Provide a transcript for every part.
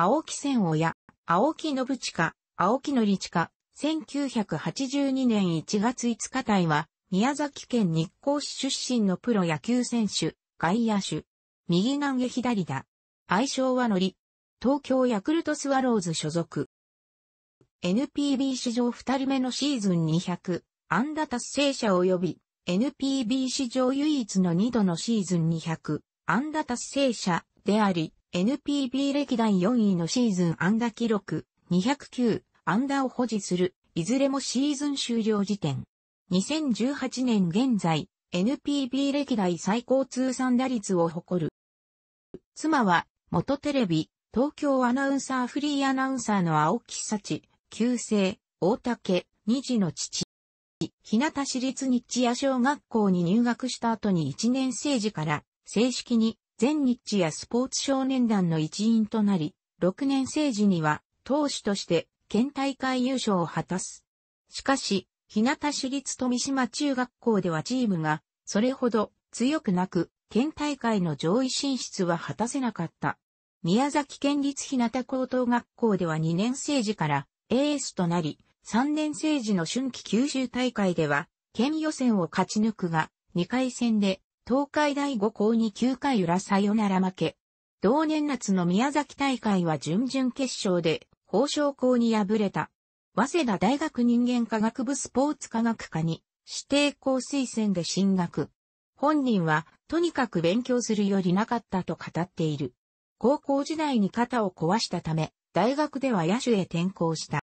青木千親、青木信親、青木ちか、1982年1月5日体は、宮崎県日光市出身のプロ野球選手、外野手。右投げ左打。愛称はり。東京ヤクルトスワローズ所属。NPB 史上2人目のシーズン200、安打達成者及び、NPB 史上唯一の2度のシーズン200、安打達成者であり、NPB 歴代4位のシーズン安打記録、209安打を保持する、いずれもシーズン終了時点。2018年現在、NPB 歴代最高通算打率を誇る。妻は、元テレビ、東京アナウンサーフリーアナウンサーの青木幸、旧姓、大竹、二児の父。日向市立日夜小学校に入学した後に1年生時から正式に全日やスポーツ少年団の一員となり、6年生時には投手として県大会優勝を果たす。しかし、日向市立富島中学校ではチームがそれほど強くなく、県大会の上位進出は果たせなかった。宮崎県立日向高等学校では2年生時からエースとなり、3年生時の春季九州大会では県予選を勝ち抜くが、2回戦で東海大五校に9回裏サヨナラ負け。同年夏の宮崎大会は準々決勝で、法商校に敗れた。早稲田大学人間科学部スポーツ科学科に指定校推薦で進学。本人はとにかく勉強するよりなかったと語っている。高校時代に肩を壊したため、大学では野手へ転校した。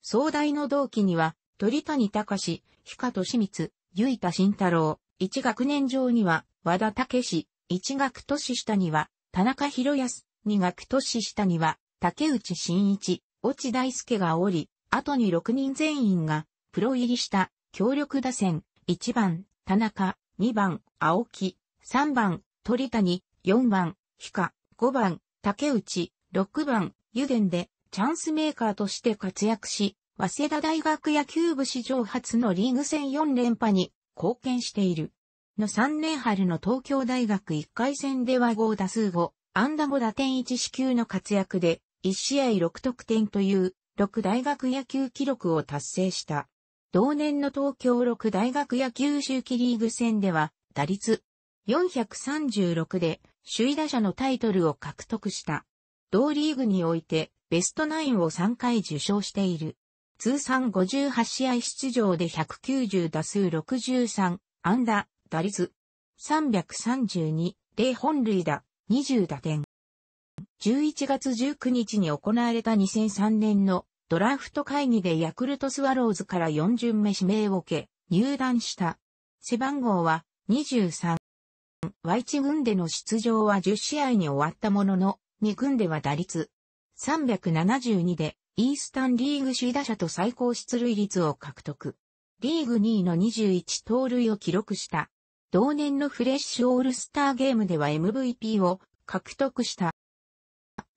総大の同期には、鳥谷隆、氷川敏光、結田慎太郎、一学年上には、和田武史、一学年下には、田中博康、二学年下には、竹内真一、落大輔がおり、後に6人全員が、プロ入りした、強力打線、1番、田中、2番、青木、3番、鳥谷、4番、ヒカ、5番、竹内、6番、油田で、チャンスメーカーとして活躍し、早稲田大学野球部史上初のリーグ戦4連覇に貢献している。の3年春の東京大学1回戦では5打数5、安打5打点1支給の活躍で、1試合6得点という、6大学野球記録を達成した。同年の東京6大学野球周期リーグ戦では、打率436で首位打者のタイトルを獲得した。同リーグにおいてベストナインを3回受賞している。通算58試合出場で190打数63、安打、打率、332、0本塁打、20打点。11月19日に行われた2003年のドラフト会議でヤクルトスワローズから4巡目指名を受け、入団した。背番号は23。Y 地軍での出場は10試合に終わったものの、2軍では打率372でイースタンリーグ首位打者と最高出塁率を獲得。リーグ2位の21盗塁を記録した。同年のフレッシュオールスターゲームでは MVP を獲得した。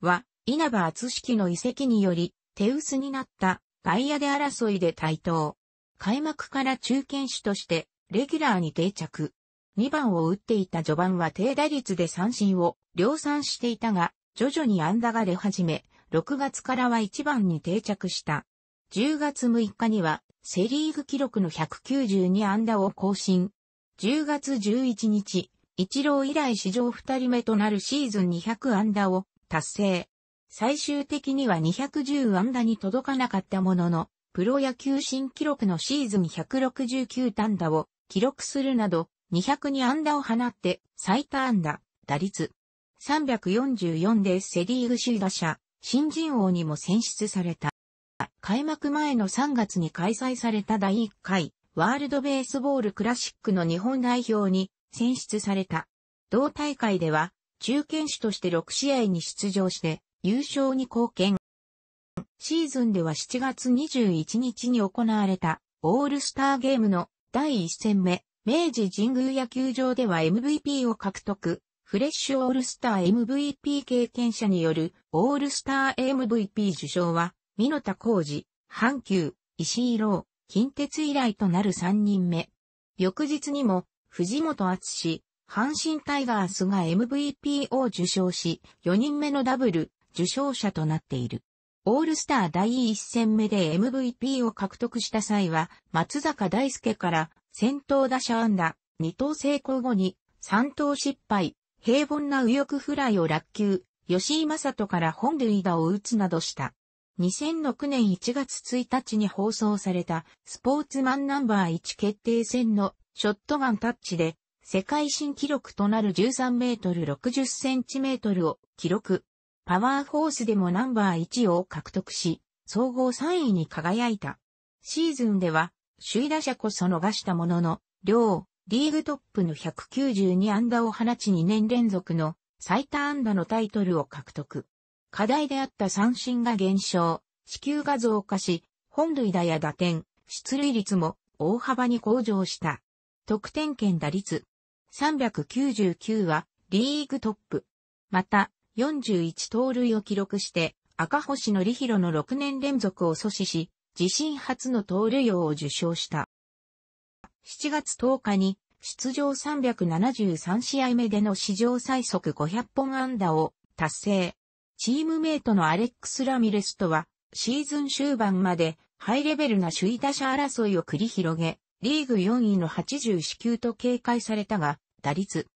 は、稲葉厚式の遺跡により、手薄になった外野で争いで対等。開幕から中堅手として、レギュラーに定着。2番を打っていた序盤は低打率で三振を量産していたが、徐々に安打が出始め、6月からは1番に定着した。10月6日にはセリーグ記録の192安打を更新。10月11日、一郎以来史上2人目となるシーズン200安打を達成。最終的には210安打に届かなかったものの、プロ野球新記録のシーズン169単打を記録するなど、202安打を放って最多安打、打率344でセリーグ首位打者、新人王にも選出された。開幕前の3月に開催された第1回ワールドベースボールクラシックの日本代表に選出された。同大会では中堅手として6試合に出場して優勝に貢献。シーズンでは7月21日に行われたオールスターゲームの第1戦目、明治神宮野球場では MVP を獲得、フレッシュオールスター MVP 経験者によるオールスター MVP 受賞は、美濃田浩二、阪急、石井朗、近鉄以来となる3人目。翌日にも、藤本厚氏、阪神タイガースが MVP を受賞し、4人目のダブル受賞者となっている。オールスター第1戦目で MVP を獲得した際は、松坂大輔から先頭打者安打、2等成功後に3等失敗、平凡な右翼フライを落球、吉井正人から本塁打を打つなどした。2006年1月1日に放送されたスポーツマンナンバー1決定戦のショットガンタッチで世界新記録となる13メートル60センチメートルを記録。パワーホースでもナンバー1を獲得し、総合3位に輝いた。シーズンでは首位打者こそ逃したものの、両リーグトップの192安打を放ち2年連続の最多安打のタイトルを獲得。課題であった三振が減少、支給が増加し、本塁打や打点、出塁率も大幅に向上した。得点圏打率399はリーグトップ。また、41盗塁を記録して、赤星のりひろの6年連続を阻止し、自身初の盗塁王を受賞した。7月10日に出場373試合目での史上最速500本安打を達成。チームメイトのアレックス・ラミレスとはシーズン終盤までハイレベルな首位打者争いを繰り広げ、リーグ4位の84球と警戒されたが、打率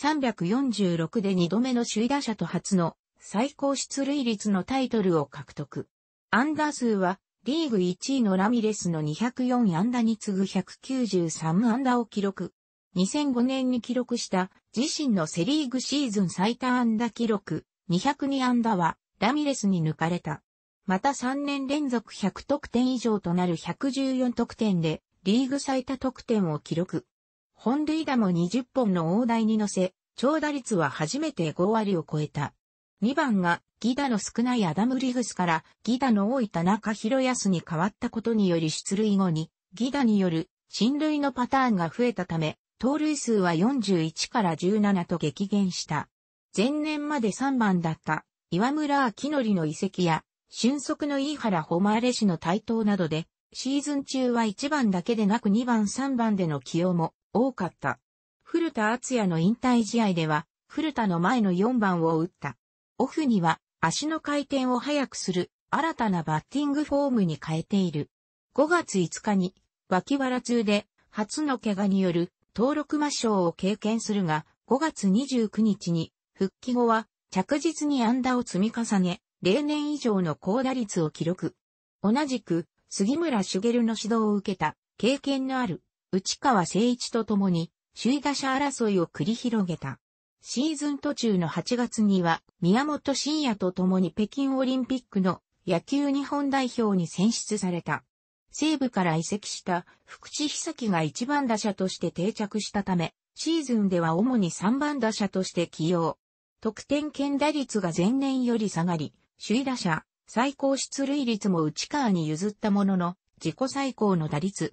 346で2度目の首位打者と初の最高出塁率のタイトルを獲得。アンダー数はリーグ1位のラミレスの204安打に次ぐ193安打を記録。2005年に記録した自身のセリーグシーズン最多安打記録202安打はラミレスに抜かれた。また3年連続100得点以上となる114得点でリーグ最多得点を記録。本塁打も20本の大台に乗せ、長打率は初めて5割を超えた。2番がギダの少ないアダム・リグスからギダの多い田中博康に変わったことにより出塁後にギダによる進塁のパターンが増えたため、盗塁数は41から17と激減した。前年まで3番だった岩村明則の遺跡や、俊足の飯原誉氏の台頭などで、シーズン中は1番だけでなく2番3番での起用も多かった。古田敦也の引退試合では、古田の前の4番を打った。オフには足の回転を速くする新たなバッティングフォームに変えている。5月5日に脇腹痛で初の怪我による登録抹消を経験するが5月29日に復帰後は着実に安打を積み重ね例年以上の高打率を記録。同じく杉村茂の指導を受けた経験のある内川誠一と共に首位打者争いを繰り広げた。シーズン途中の8月には宮本慎也と共に北京オリンピックの野球日本代表に選出された。西部から移籍した福地久樹が一番打者として定着したため、シーズンでは主に3番打者として起用。得点圏打率が前年より下がり、首位打者、最高出塁率も内川に譲ったものの、自己最高の打率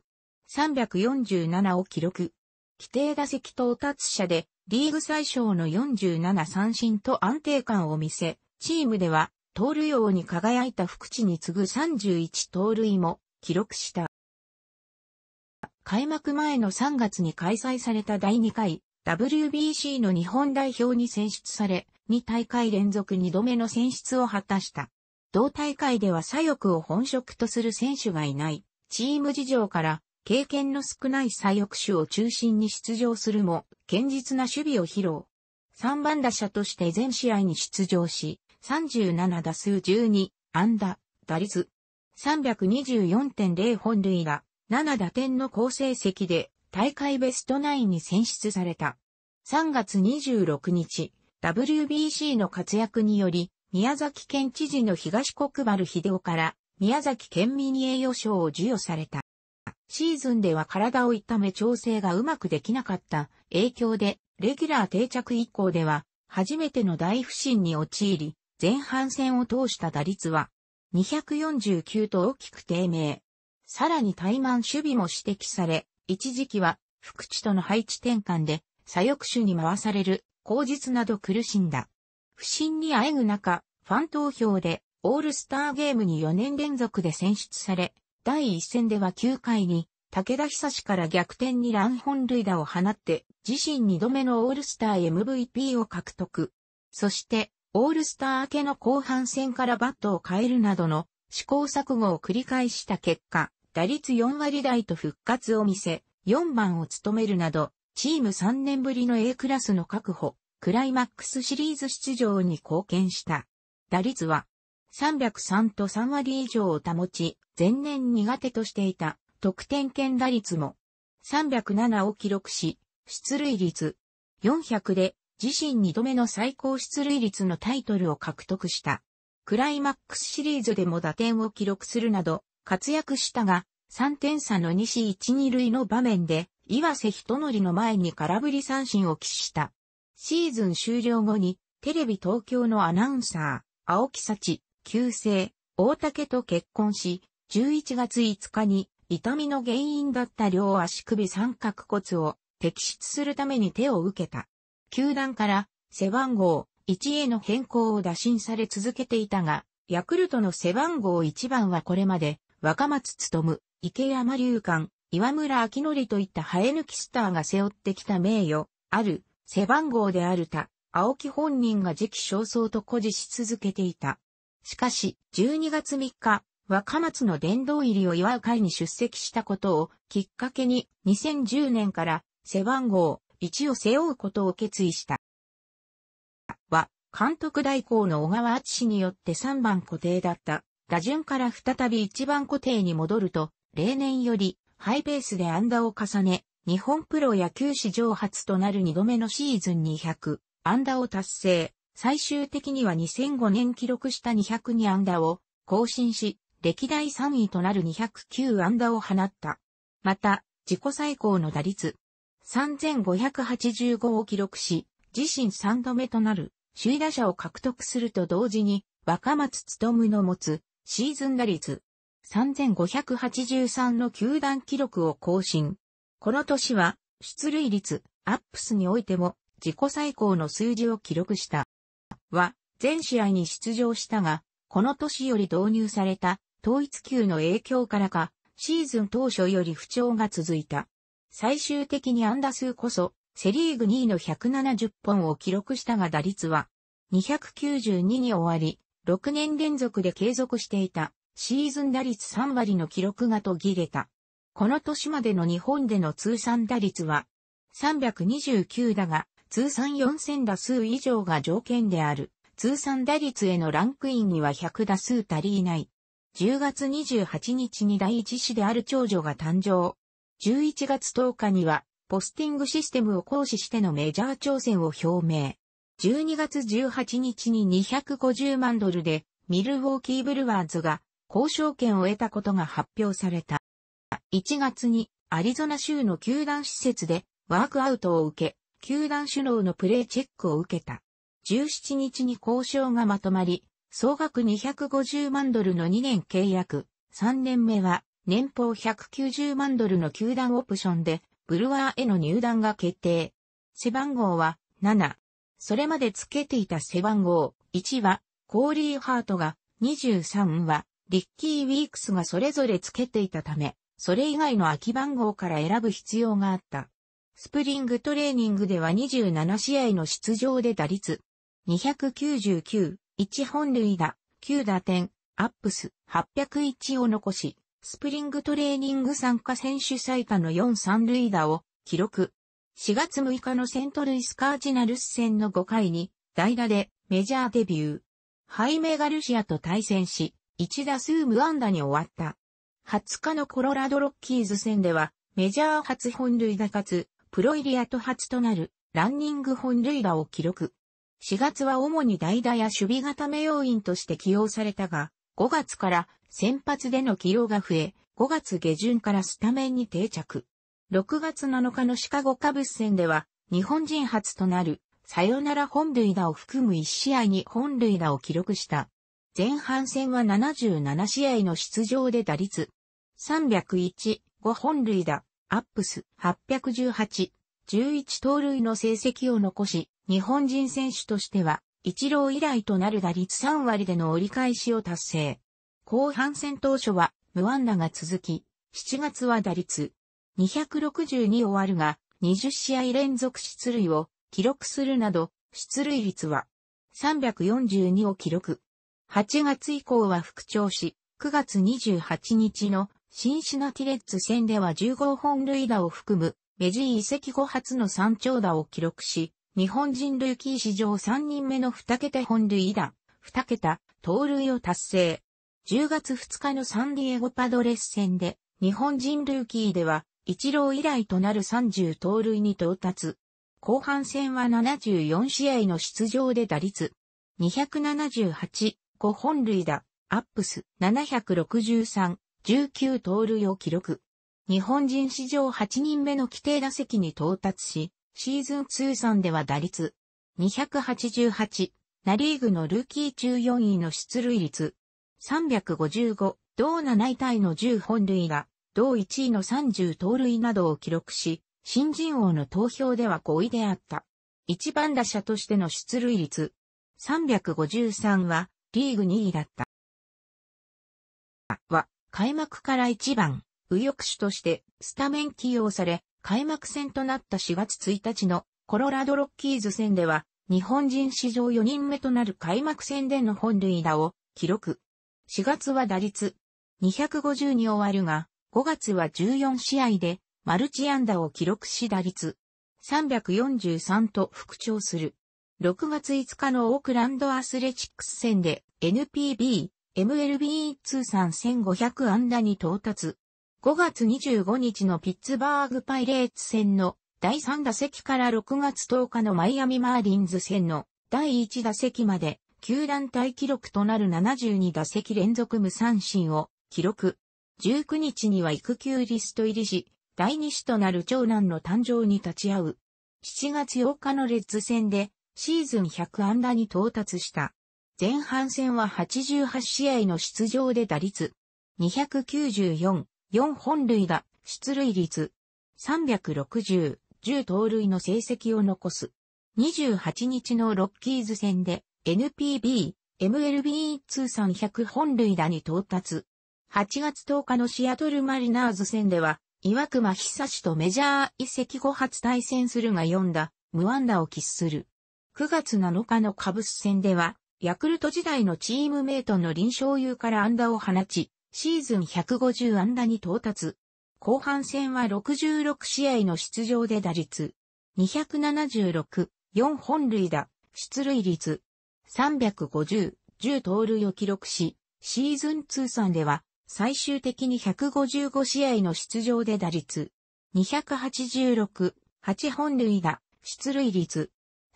347を記録。規定打席到達者でリーグ最小の47三振と安定感を見せ、チームでは、盗塁王に輝いた福地に次ぐ31盗塁も記録した。開幕前の3月に開催された第2回 WBC の日本代表に選出され、2大会連続2度目の選出を果たした。同大会では左翼を本職とする選手がいない、チーム事情から経験の少ない左翼手を中心に出場するも、堅実な守備を披露。3番打者として全試合に出場し、37打数12、安打、打率、324.0本塁打、7打点の好成績で大会ベストナインに選出された。3月26日、WBC の活躍により、宮崎県知事の東国原秀夫から宮崎県民栄誉賞を授与された。シーズンでは体を痛め調整がうまくできなかった影響で、レギュラー定着以降では、初めての大不振に陥り、前半戦を通した打率は、249と大きく低迷。さらに怠慢守備も指摘され、一時期は、福地との配置転換で、左翼手に回される、口実など苦しんだ。不振にあえぐ中、ファン投票で、オールスターゲームに4年連続で選出され、第1戦では9回に、武田久志から逆転に乱本塁打を放って、自身2度目のオールスター MVP を獲得。そして、オールスター明けの後半戦からバットを変えるなどの試行錯誤を繰り返した結果、打率4割台と復活を見せ、4番を務めるなど、チーム3年ぶりの A クラスの確保、クライマックスシリーズ出場に貢献した。打率は303と3割以上を保ち、前年苦手としていた得点圏打率も307を記録し、出塁率400で自身2度目の最高出塁率のタイトルを獲得した。クライマックスシリーズでも打点を記録するなど活躍したが、3点差の西1、2塁の場面で、岩瀬人則の前に空振り三振を喫した。シーズン終了後に、テレビ東京のアナウンサー、青木幸、旧姓、大竹と結婚し、11月5日に痛みの原因だった両足首三角骨を摘出するために手を受けた。球団から背番号1への変更を打診され続けていたが、ヤクルトの背番号1番はこれまで若松務、池山隆館、岩村明則といった生え抜きスターが背負ってきた名誉、ある背番号であるた、青木本人が時期焦燥と誇示し続けていた。しかし、12月3日、若松の殿堂入りを祝う会に出席したことをきっかけに2010年から背番号1を背負うことを決意した。は、監督代行の小川敦によって3番固定だった打順から再び1番固定に戻ると、例年よりハイペースで安打を重ね、日本プロ野球史上初となる2度目のシーズン200安打を達成。最終的には2005年記録した202安打を更新し、歴代3位となる209安打を放った。また、自己最高の打率、3585を記録し、自身3度目となる首位打者を獲得すると同時に、若松務の持つシーズン打率3583の球団記録を更新。この年は出塁率アップスにおいても自己最高の数字を記録した。は、全試合に出場したが、この年より導入された統一級の影響からか、シーズン当初より不調が続いた。最終的に安打数こそ、セリーグ2位の170本を記録したが打率は、292に終わり、6年連続で継続していた、シーズン打率3割の記録が途切れた。この年までの日本での通算打率は、329だが、通算4000打数以上が条件である。通算打率へのランクインには100打数足りない。10月28日に第一子である長女が誕生。11月10日には、ポスティングシステムを行使してのメジャー挑戦を表明。12月18日に250万ドルで、ミルウォーキーブルワーズが交渉権を得たことが発表された。1月にアリゾナ州の球団施設でワークアウトを受け、球団首脳のプレーチェックを受けた。17日に交渉がまとまり、総額250万ドルの2年契約、3年目は年俸190万ドルの球団オプションで、ブルワーへの入団が決定。背番号は7。それまでつけていた背番号1はコーリー・ハートが、23はリッキー・ウィークスがそれぞれつけていたため、それ以外の空き番号から選ぶ必要があった。スプリングトレーニングでは27試合の出場で打率299、1本塁打、9打点、アップス801を残し、スプリングトレーニング参加選手最多の4三塁打を記録。4月6日のセントルイスカージナルス戦の5回に代打でメジャーデビュー。ハイメガルシアと対戦し、1打数無安打に終わった。20日のコロラドロッキーズ戦では、メジャー初本塁打かつ、プロイリアと初となるランニング本塁打を記録。4月は主に代打や守備固め要員として起用されたが、5月から先発での起用が増え、5月下旬からスタメンに定着。6月7日のシカゴカブス戦では、日本人初となる、サヨナラ本塁打を含む1試合に本塁打を記録した。前半戦は77試合の出場で打率、301、5本塁打、アップス、818、11盗塁の成績を残し、日本人選手としては、一郎以来となる打率3割での折り返しを達成。後半戦当初は無安打が続き、7月は打率262を割るが、20試合連続出塁を記録するなど、出塁率は342を記録。8月以降は復調し、9月28日のシンシナティレッツ戦では1 5本塁打を含む、メジー移籍後初の3長打を記録し、日本人ルーキー史上3人目の2桁本塁打、2桁、盗塁を達成。10月2日のサンディエゴパドレス戦で、日本人ルーキーでは、一郎以来となる30盗塁に到達。後半戦は74試合の出場で打率。278、5本塁打、アップス763、19盗塁を記録。日本人史上8人目の規定打席に到達し、シーズン通算では打率288、ナリーグのルーキー中4位の出塁率355、同7位タイの10本塁が同1位の30盗塁などを記録し、新人王の投票では5位であった。一番打者としての出塁率353はリーグ2位だった。は、開幕から1番、右翼手としてスタメン起用され、開幕戦となった4月1日のコロラドロッキーズ戦では、日本人史上4人目となる開幕戦での本塁打を記録。4月は打率250に終わるが、5月は14試合でマルチ安打を記録し打率343と復調する。6月5日のオークランドアスレチックス戦で NPB、MLB 通算1500安打に到達。5月25日のピッツバーグパイレーツ戦の第3打席から6月10日のマイアミマーリンズ戦の第1打席まで球団体記録となる72打席連続無三振を記録。19日には育休リスト入りし、第2子となる長男の誕生に立ち会う。7月8日のレッズ戦でシーズン100安打に到達した。前半戦は88試合の出場で打率294、4本類が出塁率、360、10盗塁の成績を残す。28日のロッキーズ戦で NPB、MLB 通算100本類打に到達。8月10日のシアトルマリナーズ戦では、岩隈久志とメジャー一席後初対戦するが4打、無安打を喫する。9月7日のカブス戦では、ヤクルト時代のチームメイトの臨床優から安打を放ち、シーズン150安打に到達。後半戦は66試合の出場で打率276、4本塁打、出塁率350、10盗塁を記録し、シーズン通算では最終的に155試合の出場で打率286、8本塁打、出塁率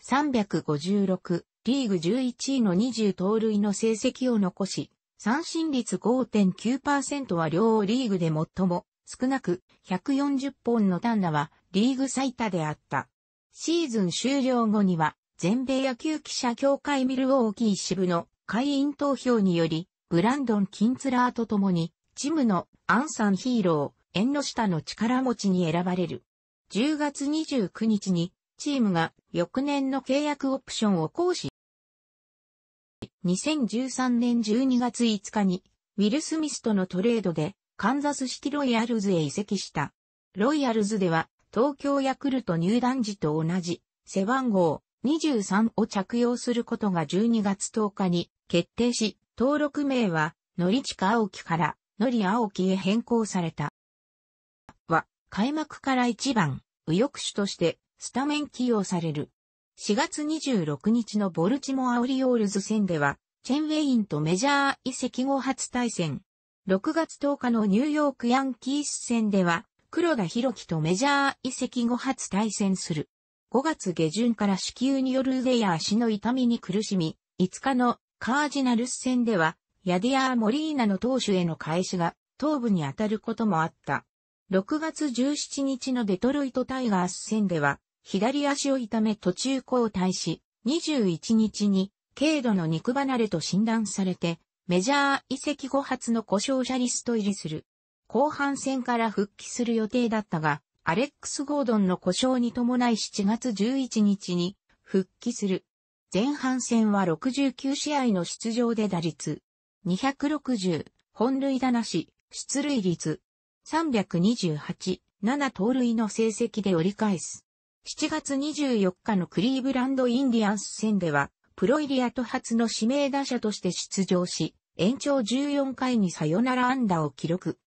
356、リーグ11位の20盗塁の成績を残し、三振率5.9%は両リーグで最も少なく、140本の単打はリーグ最多であった。シーズン終了後には、全米野球記者協会ミルウォーキー支部の会員投票により、ブランドン・キンツラーと共に、チムのアンサンヒーロー、縁の下の力持ちに選ばれる。10月29日に、チームが翌年の契約オプションを行使2013年12月5日に、ウィル・スミスとのトレードで、カンザスシティロイヤルズへ移籍した。ロイヤルズでは、東京ヤクルト入団時と同じ、背番号23を着用することが12月10日に決定し、登録名は、ノリチカオキから、ノリオキへ変更された。は、開幕から1番、右翼手として、スタメン起用される。4月26日のボルチモアオリオールズ戦では、チェンウェインとメジャー移籍後初対戦。6月10日のニューヨークヤンキース戦では、黒田博樹とメジャー移籍後初対戦する。5月下旬から子宮による腕や足の痛みに苦しみ、5日のカージナルス戦では、ヤディアー・モリーナの投手への返しが頭部に当たることもあった。6月17日のデトロイトタイガース戦では、左足を痛め途中交代し、21日に軽度の肉離れと診断されて、メジャー移籍後発の故障者リスト入りする。後半戦から復帰する予定だったが、アレックス・ゴードンの故障に伴い7月11日に復帰する。前半戦は69試合の出場で打率260、本塁打なし、出塁率328、7盗塁の成績で折り返す。7月24日のクリーブランドインディアンス戦では、プロイリアと初の指名打者として出場し、延長14回にサヨナラ安打を記録。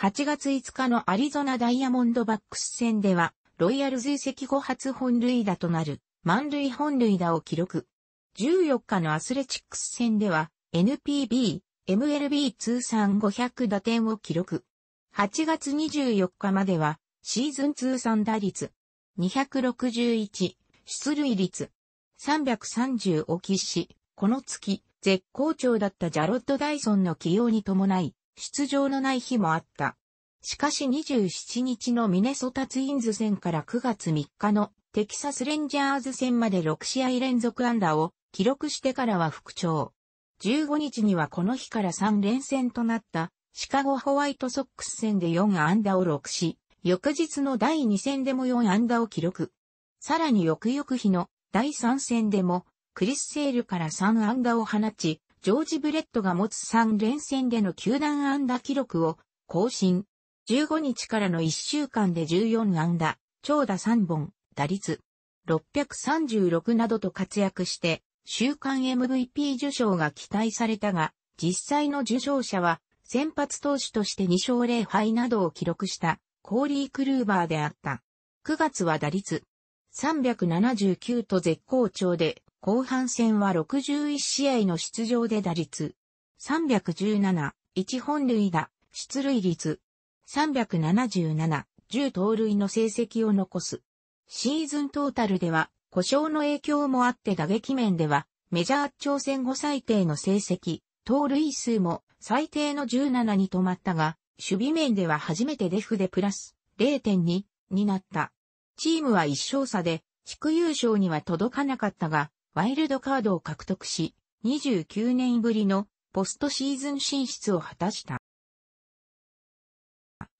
8月5日のアリゾナダイヤモンドバックス戦では、ロイヤルズ遺跡後初本塁打となる、満塁本塁打を記録。14日のアスレチックス戦では、NPB、MLB 通算500打点を記録。8月24日までは、シーズン通算打率、261、出塁率。330を喫し、この月、絶好調だったジャロッド・ダイソンの起用に伴い、出場のない日もあった。しかし27日のミネソタツインズ戦から9月3日のテキサスレンジャーズ戦まで6試合連続安打を記録してからは復調。15日にはこの日から3連戦となったシカゴホワイトソックス戦で4安打を6し、翌日の第2戦でも4安打を記録。さらに翌々日の第3戦でも、クリス・セールから3安打を放ち、ジョージ・ブレットが持つ3連戦での球団安打記録を更新。15日からの1週間で14安打、長打3本、打率636などと活躍して、週間 MVP 受賞が期待されたが、実際の受賞者は先発投手として2勝0敗などを記録したコーリー・クルーバーであった。9月は打率379と絶好調で、後半戦は61試合の出場で打率317、1本塁打、出塁率377、10盗塁の成績を残す。シーズントータルでは、故障の影響もあって打撃面では、メジャー挑戦後最低の成績、盗塁数も最低の17に止まったが、守備面では初めてデフでプラス0.2になった。チームは一勝差で、地区優勝には届かなかったが、ワイルドカードを獲得し、29年ぶりのポストシーズン進出を果たした。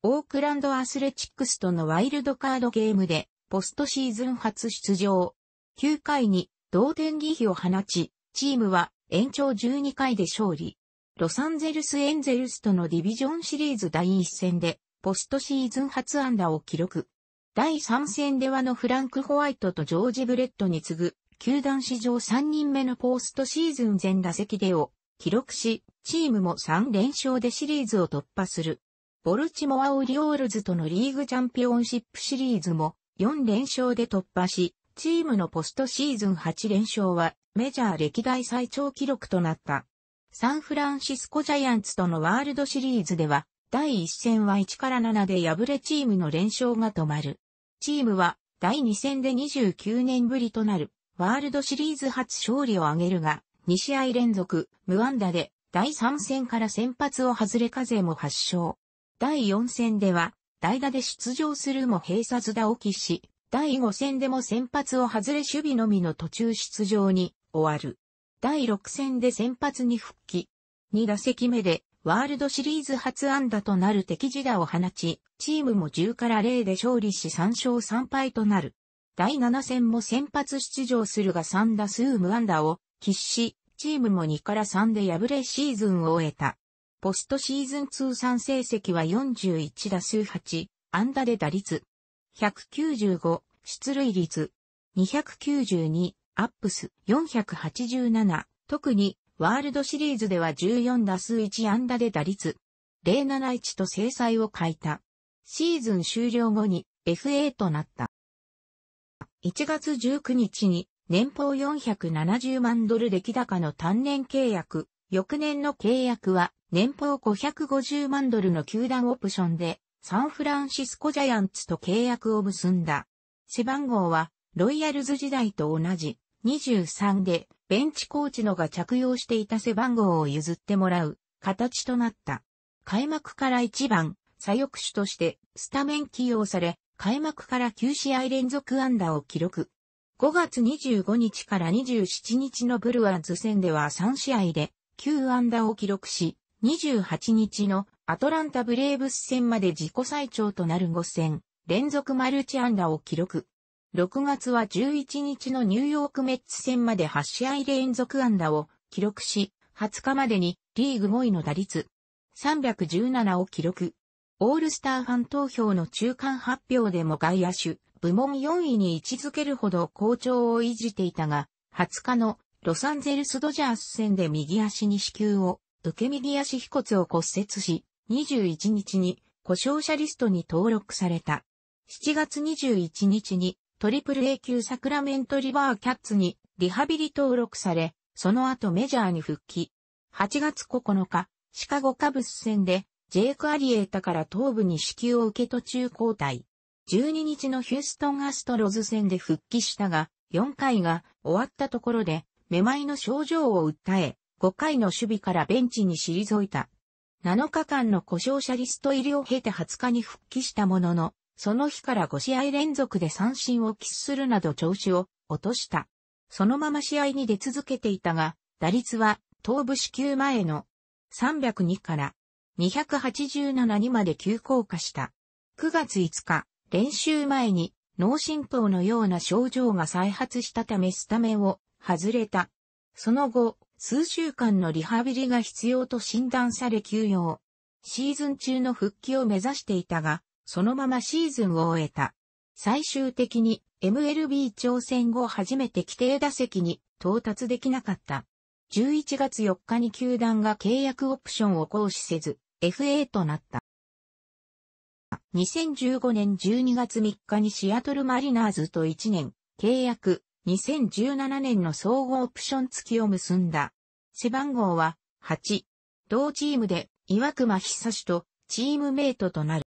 オークランドアスレチックスとのワイルドカードゲームで、ポストシーズン初出場。9回に同点儀費を放ち、チームは延長12回で勝利。ロサンゼルスエンゼルスとのディビジョンシリーズ第1戦で、ポストシーズン初安打を記録。第3戦ではのフランク・ホワイトとジョージ・ブレッドに次ぐ、球団史上3人目のポストシーズン全打席でを記録し、チームも3連勝でシリーズを突破する。ボルチモア・オリオールズとのリーグチャンピオンシップシリーズも4連勝で突破し、チームのポストシーズン8連勝はメジャー歴代最長記録となった。サンフランシスコジャイアンツとのワールドシリーズでは、第1戦は1から7で敗れチームの連勝が止まる。チームは第2戦で29年ぶりとなるワールドシリーズ初勝利を挙げるが、2試合連続無安打で第3戦から先発を外れ風も発症。第4戦では代打で出場するも閉鎖打を喫し、第5戦でも先発を外れ守備のみの途中出場に終わる。第6戦で先発に復帰。2打席目で、ワールドシリーズ初安打となる敵地打を放ち、チームも10から0で勝利し3勝3敗となる。第7戦も先発出場するが3打数無安打を喫し、チームも2から3で敗れシーズンを終えた。ポストシーズン通算成績は41打数8、安打で打率。195、出塁率。292、アップス487、特にワールドシリーズでは14打数1安打で打率071と制裁を欠いた。シーズン終了後に FA となった。1月19日に年俸470万ドル出来高の単年契約、翌年の契約は年俸550万ドルの球団オプションでサンフランシスコジャイアンツと契約を結んだ。背番号はロイヤルズ時代と同じ23でベンチコーチのが着用していた背番号を譲ってもらう形となった。開幕から1番、左翼手としてスタメン起用され、開幕から9試合連続安打を記録。5月25日から27日のブルワーズ戦では3試合で9安打を記録し、28日のアトランタブレーブス戦まで自己最長となる5戦連続マルチ安打を記録。6月は11日のニューヨークメッツ戦まで8試合連続安打を記録し、20日までにリーグ5位の打率317を記録。オールスターファン投票の中間発表でも外野手部門4位に位置づけるほど好調を維持ていたが、20日のロサンゼルスドジャース戦で右足に支給を受け右足飛骨を骨折し、21日に故障者リストに登録された。7月21日にトリプル A 級サクラメントリバーキャッツにリハビリ登録され、その後メジャーに復帰。8月9日、シカゴカブス戦で、ジェイク・アリエータから頭部に支給を受け途中交代。12日のヒューストン・アストロズ戦で復帰したが、4回が終わったところで、めまいの症状を訴え、5回の守備からベンチに退いた。7日間の故障者リスト入りを経て20日に復帰したものの、その日から5試合連続で三振を喫するなど調子を落とした。そのまま試合に出続けていたが、打率は頭部支給前の302から287にまで急降下した。9月5日、練習前に脳震盪のような症状が再発したためスタメンを外れた。その後、数週間のリハビリが必要と診断され休養。シーズン中の復帰を目指していたが、そのままシーズンを終えた。最終的に MLB 挑戦後初めて規定打席に到達できなかった。11月4日に球団が契約オプションを行使せず、FA となった。2015年12月3日にシアトルマリナーズと1年契約、2017年の総合オプション付きを結んだ。背番号は8。同チームで岩隈久志とチームメイトとなる。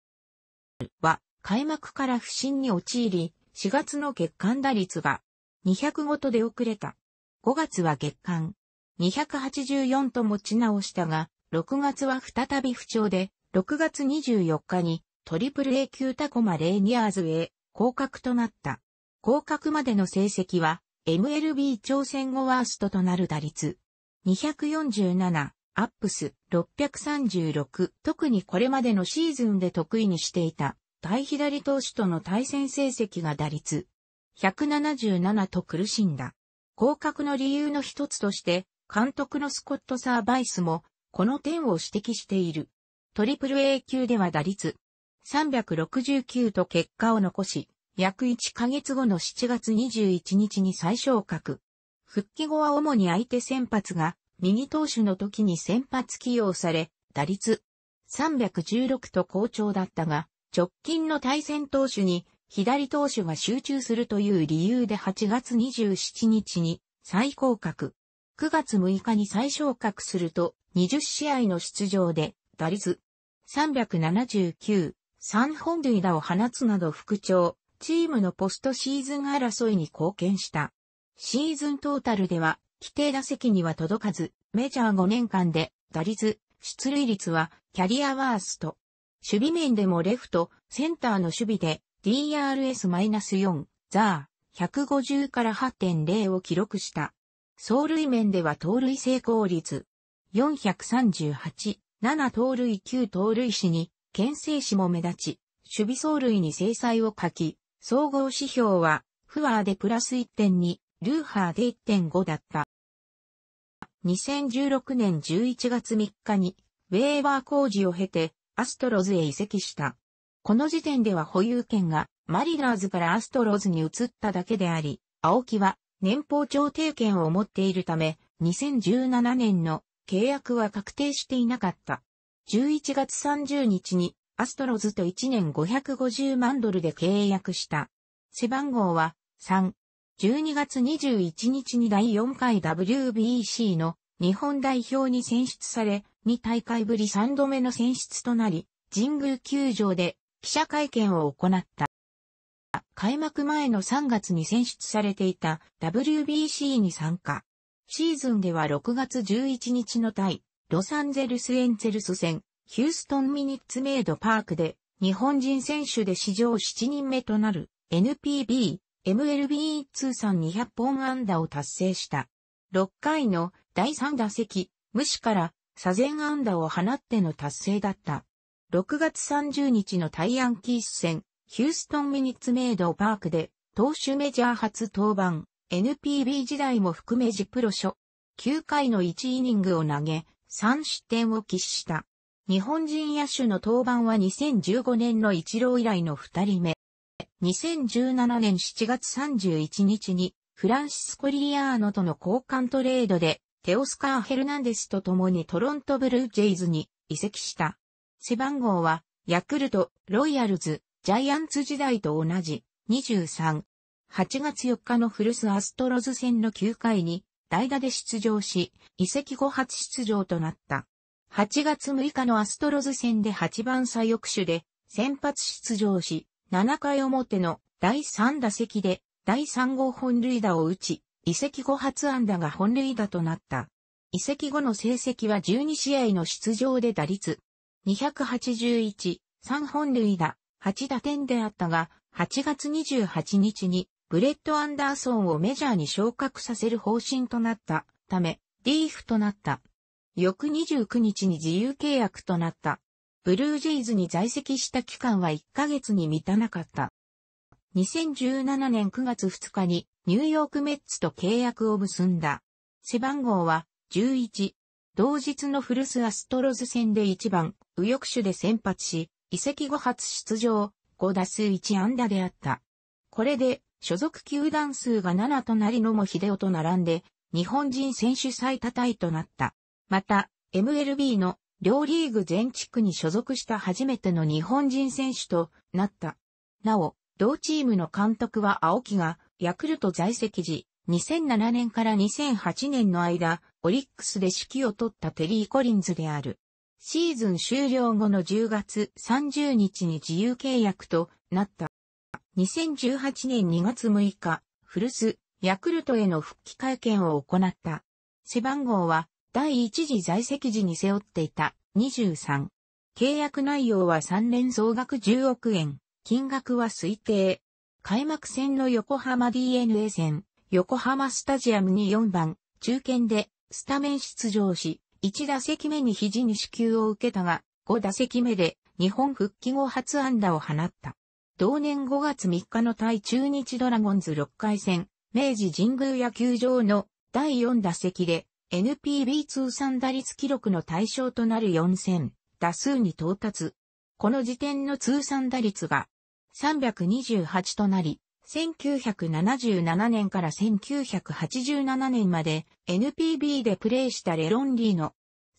は開幕から不振に陥り、4月の月間打率が2 0ごと出遅れた。5月は月間284と持ち直したが、6月は再び不調で、6月24日にトリプル A 級タコマレーニアーズへ降格となった。降格までの成績は MLB 挑戦後ワーストとなる打率247、アップス636特にこれまでのシーズンで得意にしていた対左投手との対戦成績が打率177と苦しんだ。降格の理由の一つとして監督のスコット・サーバイスもこの点を指摘している。トリプル A 級では打率369と結果を残し、約1ヶ月後の7月21日に再昇格。復帰後は主に相手先発が右投手の時に先発起用され、打率316と好調だったが、直近の対戦投手に左投手が集中するという理由で8月27日に再降格。9月6日に再昇格すると20試合の出場で打率379、3本塁打を放つなど復調、チームのポストシーズン争いに貢献した。シーズントータルでは規定打席には届かず、メジャー5年間で打率、出塁率はキャリアワースト。守備面でもレフト、センターの守備で DRS-4、ザー、150から8.0を記録した。走塁面では盗塁成功率438、7盗塁9盗塁死に、牽制死も目立ち、守備走塁に制裁を書き、総合指標は、フワーでプラス1.2、ルーハーで1.5だった。2016年11月3日に、ウェーバー工事を経て、アストロズへ移籍した。この時点では保有権が、マリナーズからアストロズに移っただけであり、青木は、年俸調停権を持っているため、2017年の契約は確定していなかった。11月30日にアストロズと1年550万ドルで契約した。背番号は3、12月21日に第4回 WBC の日本代表に選出され、2大会ぶり3度目の選出となり、神宮球場で記者会見を行った。開幕前の3月に選出されていた WBC に参加。シーズンでは6月11日の対ロサンゼルスエンゼルス戦、ヒューストンミニッツメイドパークで日本人選手で史上7人目となる NPB MLB 通算200本安打を達成した。6回の第3打席、無視から左前安打を放っての達成だった。6月30日の対アンキース戦、ヒューストンミニッツメイドパークで、投手メジャー初登板、NPB 時代も含めジプロ書。9回の1イニングを投げ、3失点を喫した。日本人野手の登板は2015年の一郎以来の2人目。2017年7月31日にフランシスコ・リリアーノとの交換トレードでテオスカー・ヘルナンデスと共にトロント・ブルージェイズに移籍した。背番号はヤクルト、ロイヤルズ、ジャイアンツ時代と同じ23。8月4日の古巣アストロズ戦の9回に代打で出場し、移籍後初出場となった。8月6日のアストロズ戦で8番左翼手で先発出場し、7回表の第3打席で第3号本塁打を打ち、移籍後初安打が本塁打となった。移籍後の成績は12試合の出場で打率281、3本塁打、8打点であったが、8月28日にブレッド・アンダーソンをメジャーに昇格させる方針となったため、リーフとなった。翌29日に自由契約となった。ブルージェイズに在籍した期間は1ヶ月に満たなかった。2017年9月2日にニューヨークメッツと契約を結んだ。背番号は11。同日の古巣アストロズ戦で1番、右翼手で先発し、移籍後初出場、5打数1安打であった。これで、所属球団数が7となり野茂秀夫と並んで、日本人選手最多タイとなった。また、MLB の両リーグ全地区に所属した初めての日本人選手となった。なお、同チームの監督は青木が、ヤクルト在籍時、2007年から2008年の間、オリックスで指揮を取ったテリー・コリンズである。シーズン終了後の10月30日に自由契約となった。2018年2月6日、古巣、ヤクルトへの復帰会見を行った。背番号は第一次在籍時に背負っていた23。契約内容は3年総額10億円、金額は推定。開幕戦の横浜 DNA 戦、横浜スタジアムに4番、中堅でスタメン出場し、1打席目に肘に支給を受けたが、5打席目で日本復帰後初安打を放った。同年5月3日の対中日ドラゴンズ6回戦、明治神宮野球場の第4打席で NPB 通算打率記録の対象となる4戦、打数に到達。この時点の通算打率が328となり、1977年から1987年まで NPB でプレーしたレロンリーの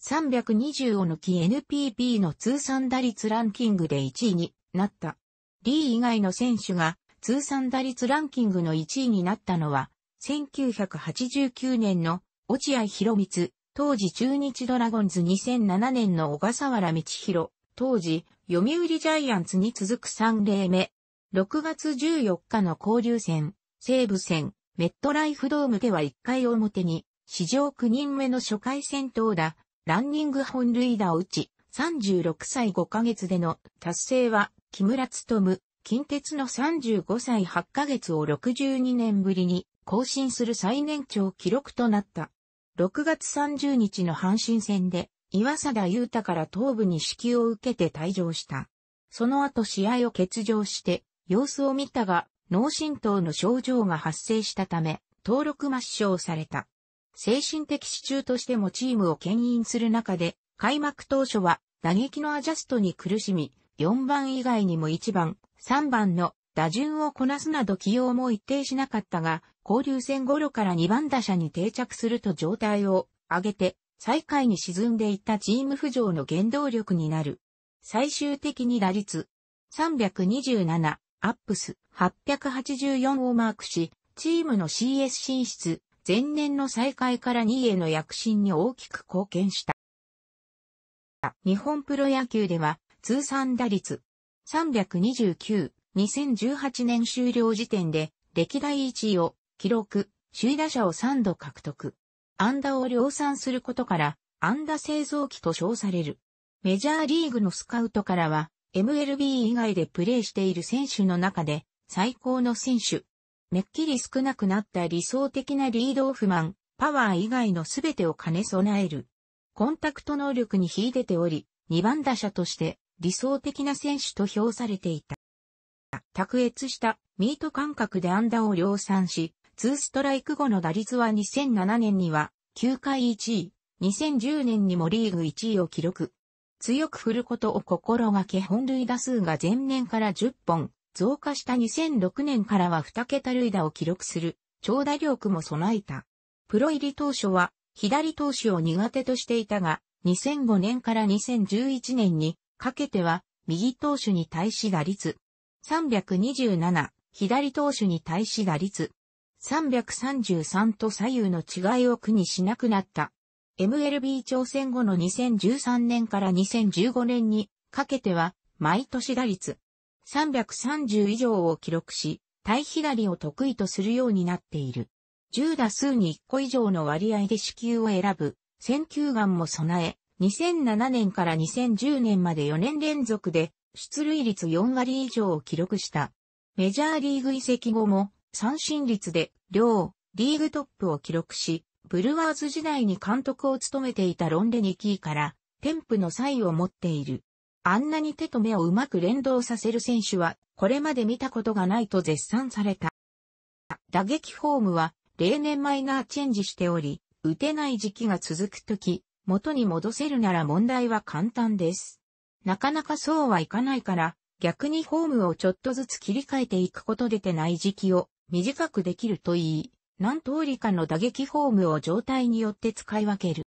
320を抜き NPB の通算打率ランキングで1位になった。リー以外の選手が通算打率ランキングの1位になったのは1989年の落合博光、当時中日ドラゴンズ2007年の小笠原道博、当時、読売ジャイアンツに続く3例目。6月14日の交流戦、西武戦、メットライフドームでは1回表に、史上9人目の初回戦闘打、ランニング本塁打を打ち、36歳5ヶ月での達成は、木村努、近鉄の35歳8ヶ月を62年ぶりに更新する最年長記録となった。6月30日の阪神戦で、岩貞優太から頭部に支給を受けて退場した。その後試合を欠場して、様子を見たが、脳震盪の症状が発生したため、登録抹消された。精神的支柱としてもチームを牽引する中で、開幕当初は打撃のアジャストに苦しみ、4番以外にも1番、3番の打順をこなすなど起用も一定しなかったが、交流戦頃から2番打者に定着すると状態を上げて、最下位に沈んでいたチーム浮上の原動力になる。最終的に打率327、アップス884をマークし、チームの CS 進出、前年の再開から2位への躍進に大きく貢献した。日本プロ野球では通算打率329、2018年終了時点で歴代1位を記録、首位打者を3度獲得。安打を量産することから、安打製造機と称される。メジャーリーグのスカウトからは、MLB 以外でプレーしている選手の中で、最高の選手。めっきり少なくなった理想的なリードオフマン、パワー以外の全てを兼ね備える。コンタクト能力に秀でており、2番打者として理想的な選手と評されていた。卓越したミート感覚で安打を量産し、ツーストライク後の打率は2007年には9回1位、2010年にもリーグ1位を記録。強く振ることを心がけ本塁打数が前年から10本、増加した2006年からは2桁塁打を記録する、長打力も備えた。プロ入り当初は、左投手を苦手としていたが、2005年から2011年にかけては、右投手に対し打率327、左投手に対し打率333と左右の違いを苦にしなくなった。MLB 挑戦後の2013年から2015年にかけては、毎年打率330以上を記録し、対左を得意とするようになっている。10打数に1個以上の割合で支給を選ぶ、選球眼も備え、2007年から2010年まで4年連続で出塁率4割以上を記録した。メジャーリーグ移籍後も三振率で、両、リーグトップを記録し、ブルワーズ時代に監督を務めていたロンレニキーから、添付の才を持っている。あんなに手と目をうまく連動させる選手は、これまで見たことがないと絶賛された。打撃フォームは、例年マイナーチェンジしており、打てない時期が続くとき、元に戻せるなら問題は簡単です。なかなかそうはいかないから、逆にフォームをちょっとずつ切り替えていくことでてない時期を短くできるといい、何通りかの打撃フォームを状態によって使い分ける。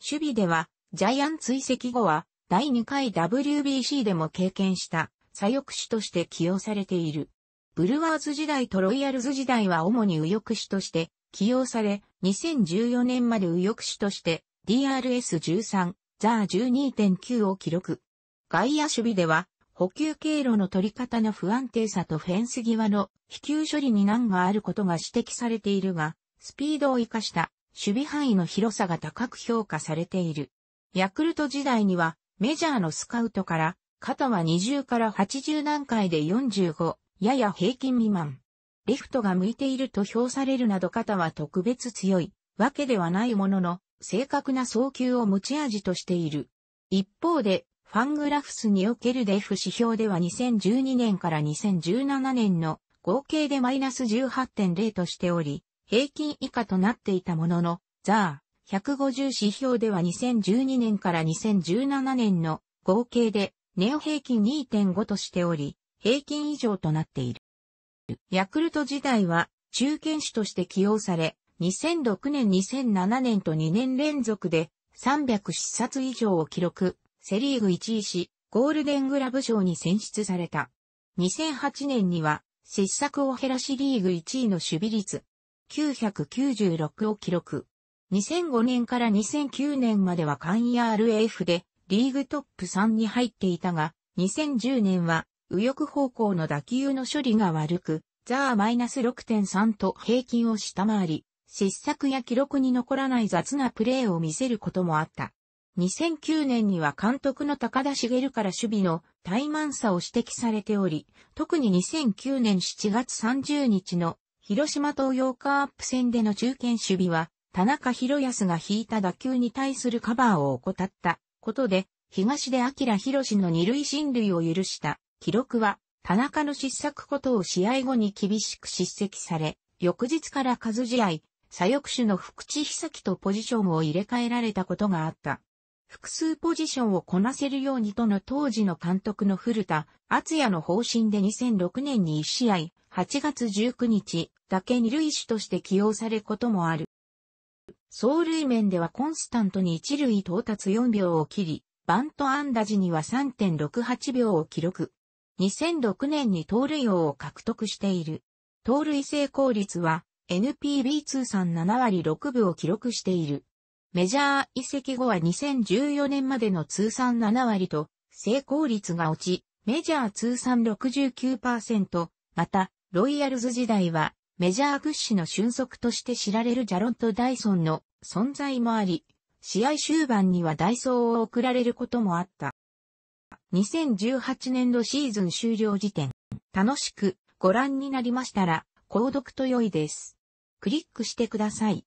守備では、ジャイアン追跡後は、第2回 WBC でも経験した、左翼手として起用されている。ブルワーズ時代とロイヤルズ時代は主に右翼手として起用され、2014年まで右翼手として DRS13、ザー12.9を記録。外野守備では補給経路の取り方の不安定さとフェンス際の飛球処理に難があることが指摘されているが、スピードを活かした守備範囲の広さが高く評価されている。ヤクルト時代にはメジャーのスカウトから肩は20から80段階で45、やや平均未満。リフトが向いていると評されるなど肩は特別強いわけではないものの正確な送球を持ち味としている。一方でファングラフスにおけるデフ指標では2012年から2017年の合計でマイナス18.0としており、平均以下となっていたものの、ザー150指標では2012年から2017年の合計でネオ平均2.5としており、平均以上となっている。ヤクルト時代は中堅種として起用され、2006年2007年と2年連続で300視察以上を記録。セリーグ1位し、ゴールデングラブ賞に選出された。2008年には、失策を減らしリーグ1位の守備率、996を記録。2005年から2009年までは関 ERF でリーグトップ3に入っていたが、2010年は右翼方向の打球の処理が悪く、ザーマイナス6.3と平均を下回り、失策や記録に残らない雑なプレーを見せることもあった。2009年には監督の高田茂から守備の怠慢さを指摘されており、特に2009年7月30日の広島東洋カープ戦での中堅守備は、田中博康が引いた打球に対するカバーを怠ったことで、東で明博の二塁進塁を許した記録は、田中の失策ことを試合後に厳しく叱責され、翌日から数試合、左翼手の福地久樹とポジションを入れ替えられたことがあった。複数ポジションをこなせるようにとの当時の監督の古田敦也の方針で2006年に1試合8月19日だけ二塁手として起用されることもある。走塁面ではコンスタントに一塁到達4秒を切り、バントアンダ時には3.68秒を記録。2006年に盗塁王を獲得している。盗塁成功率は NPB 通算7割6分を記録している。メジャー移籍後は2014年までの通算7割と、成功率が落ち、メジャー通算69%、また、ロイヤルズ時代は、メジャー屈指の俊足として知られるジャロット・ダイソンの存在もあり、試合終盤にはダイソーを送られることもあった。2018年度シーズン終了時点、楽しくご覧になりましたら、購読と良いです。クリックしてください。